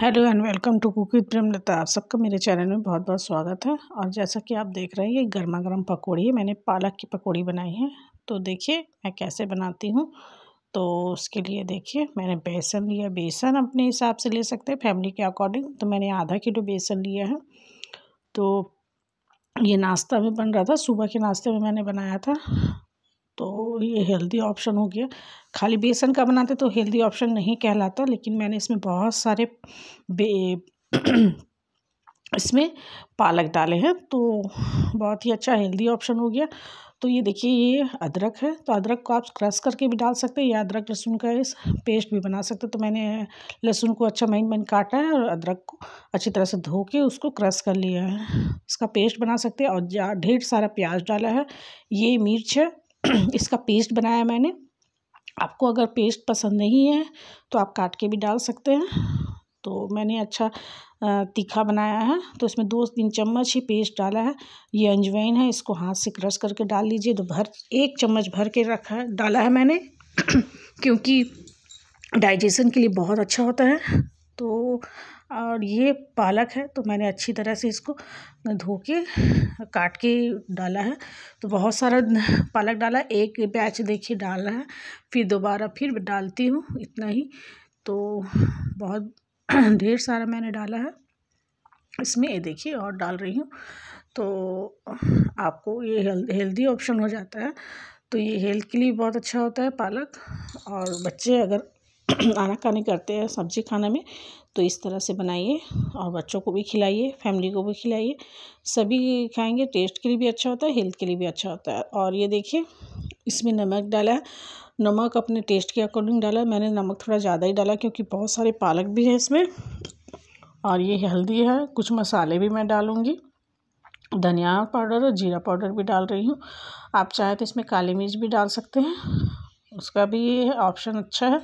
hello and welcome to cook with Premlata आप सबका मेरे चैनल में बहुत बहुत स्वागत है और जैसा कि आप देख रहे हैं ये गर्मा गर्म पकौड़ी है मैंने पालक की पकौड़ी बनाई है तो देखिए मैं कैसे बनाती हूँ तो उसके लिए देखिए मैंने बेसन लिया बेसन अपने हिसाब से ले सकते हैं फैमिली के अकॉर्डिंग तो मैंने आधा किलो बेसन लिया है तो ये नाश्ता में बन रहा था सुबह के नाश्ते में मैंने बनाया था तो ये हेल्दी ऑप्शन हो गया खाली बेसन का बनाते तो हेल्दी ऑप्शन नहीं कहलाता लेकिन मैंने इसमें बहुत सारे बे इसमें पालक डाले हैं तो बहुत ही अच्छा हेल्दी ऑप्शन हो गया तो ये देखिए ये अदरक है तो अदरक को आप क्रश करके भी डाल सकते हैं या अदरक लहसुन का इस पेस्ट भी बना सकते हैं तो मैंने लहसुन को अच्छा महीन महीन काटा है और अदरक को अच्छी तरह से धो के उसको क्रश कर लिया है इसका पेस्ट बना सकते हैं और ढेर सारा प्याज डाला है ये मिर्च है इसका पेस्ट बनाया मैंने आपको अगर पेस्ट पसंद नहीं है तो आप काट के भी डाल सकते हैं तो मैंने अच्छा तीखा बनाया है तो इसमें दो तीन चम्मच ही पेस्ट डाला है ये अंजवाइन है इसको हाथ से क्रश करके डाल लीजिए तो भर एक चम्मच भर के रखा है डाला है मैंने क्योंकि डाइजेशन के लिए बहुत अच्छा होता है तो और ये पालक है तो मैंने अच्छी तरह से इसको धो के काट के डाला है तो बहुत सारा पालक डाला एक बैच देखिए डाला है फिर दोबारा फिर डालती हूँ इतना ही तो बहुत ढेर सारा मैंने डाला है इसमें ये देखिए और डाल रही हूँ तो आपको ये हेल्दी ऑप्शन हो जाता है तो ये हेल्थ के लिए बहुत अच्छा होता है पालक और बच्चे अगर आनाकानी करते हैं सब्ज़ी खाने में तो इस तरह से बनाइए और बच्चों को भी खिलाइए फैमिली को भी खिलाइए सभी खाएंगे टेस्ट के लिए भी अच्छा होता है हेल्थ के लिए भी अच्छा होता है और ये देखिए इसमें नमक डाला है नमक अपने टेस्ट के अकॉर्डिंग डाला मैंने नमक थोड़ा ज़्यादा ही डाला क्योंकि बहुत सारे पालक भी हैं इसमें और ये हल्दी है कुछ मसाले भी मैं डालूँगी धनिया पाउडर और जीरा पाउडर भी डाल रही हूँ आप चाहें तो इसमें काली मिर्च भी डाल सकते हैं उसका भी ऑप्शन अच्छा है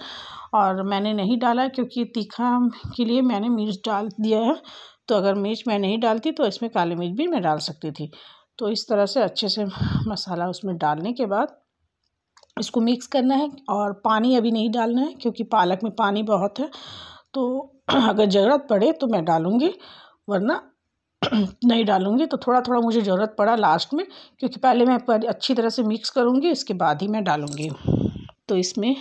और मैंने नहीं डाला क्योंकि तीखा के लिए मैंने मिर्च डाल दिया है तो अगर मिर्च मैं नहीं डालती तो इसमें काली मिर्च भी मैं डाल सकती थी तो इस तरह से अच्छे से मसाला उसमें डालने के बाद इसको मिक्स करना है और पानी अभी नहीं डालना है क्योंकि पालक में पानी बहुत है तो अगर ज़रूरत पड़े तो मैं डालूँगी वरना नहीं डालूँगी तो थोड़ा थोड़ा मुझे ज़रूरत पड़ा लास्ट में क्योंकि पहले मैं अच्छी तरह से मिक्स करूँगी इसके बाद ही मैं डालूँगी तो इसमें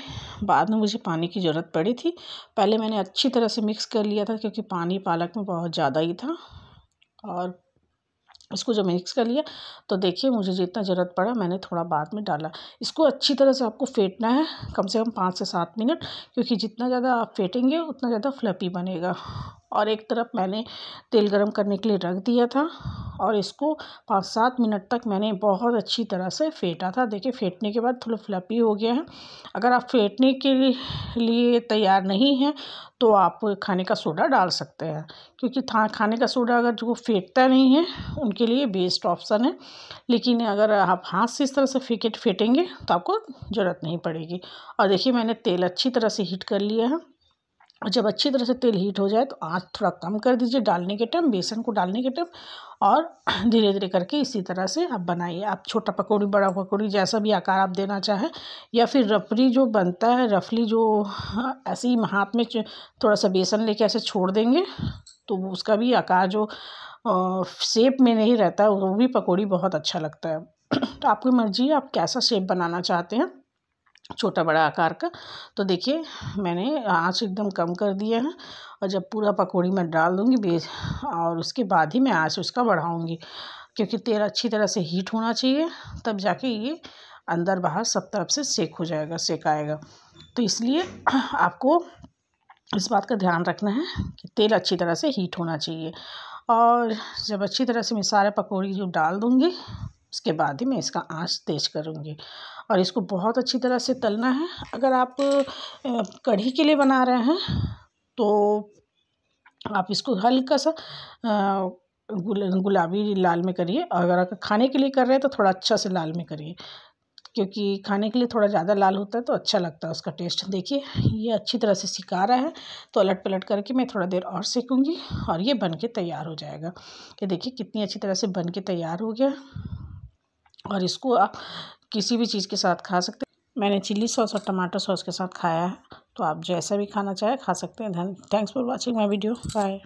बाद में मुझे पानी की ज़रूरत पड़ी थी पहले मैंने अच्छी तरह से मिक्स कर लिया था क्योंकि पानी पालक में बहुत ज़्यादा ही था और इसको जब मिक्स कर लिया तो देखिए मुझे जितना ज़रूरत पड़ा मैंने थोड़ा बाद में डाला इसको अच्छी तरह से आपको फेंटना है कम से कम पाँच से सात मिनट क्योंकि जितना ज़्यादा आप फेंटेंगे उतना ज़्यादा फ्लपी बनेगा और एक तरफ मैंने तेल गरम करने के लिए रख दिया था और इसको पाँच सात मिनट तक मैंने बहुत अच्छी तरह से फेंटा था देखिए फेंटने के बाद थोड़ा फ्लपी हो गया है अगर आप फेंटने के लिए तैयार नहीं हैं तो आप खाने का सोडा डाल सकते हैं क्योंकि था खाने का सोडा अगर जो फेंटता नहीं है उनके लिए बेस्ट ऑप्शन है लेकिन अगर आप हाथ से इस तरह से फेंकेट फेंटेंगे तो आपको ज़रूरत नहीं पड़ेगी और देखिए मैंने तेल अच्छी तरह से हीट कर लिया है और जब अच्छी तरह से तेल हीट हो जाए तो आँच थोड़ा कम कर दीजिए डालने के टाइम बेसन को डालने के टाइम और धीरे धीरे करके इसी तरह से आप बनाइए आप छोटा पकौड़ी बड़ा पकौड़ी जैसा भी आकार आप देना चाहें या फिर रफरी जो बनता है रफली जो ऐसे ही हाथ में थोड़ा सा बेसन लेके ऐसे छोड़ देंगे तो उसका भी आकार जो शेप में नहीं रहता वो भी पकौड़ी बहुत अच्छा लगता है तो आपकी मर्जी है आप कैसा शेप बनाना चाहते हैं छोटा बड़ा आकार का तो देखिए मैंने आँच एकदम कम कर दिया है और जब पूरा पकौड़ी मैं डाल दूँगी बेस और उसके बाद ही मैं आँच उसका बढ़ाऊँगी क्योंकि तेल अच्छी तरह से हीट होना चाहिए तब जाके ये अंदर बाहर सब तरफ से सेक हो जाएगा सेक आएगा तो इसलिए आपको इस बात का ध्यान रखना है कि तेल अच्छी तरह से हीट होना चाहिए और जब अच्छी तरह से मैं सारे पकौड़ी जो डाल दूँगी उसके बाद ही मैं इसका आँच तेज़ करूँगी और इसको बहुत अच्छी तरह से तलना है अगर आप कढ़ी के लिए बना रहे हैं तो आप इसको हल्का सा गुल, गुलाबी लाल में करिए अगर आप खाने के लिए कर रहे हैं तो थोड़ा अच्छा से लाल में करिए क्योंकि खाने के लिए थोड़ा ज़्यादा लाल होता है तो अच्छा लगता है उसका टेस्ट देखिए ये अच्छी तरह से सिका रहा है तो अलट पलट करके मैं थोड़ा देर और सेकूँगी और ये बन के तैयार हो जाएगा ये देखिए कितनी अच्छी तरह से बन के तैयार हो गया और इसको आप किसी भी चीज़ के साथ खा सकते हैं मैंने चिल्ली सॉस और टमाटर सॉस के साथ खाया है तो आप जैसा भी खाना चाहे खा सकते हैं धन thanks for watching my video bye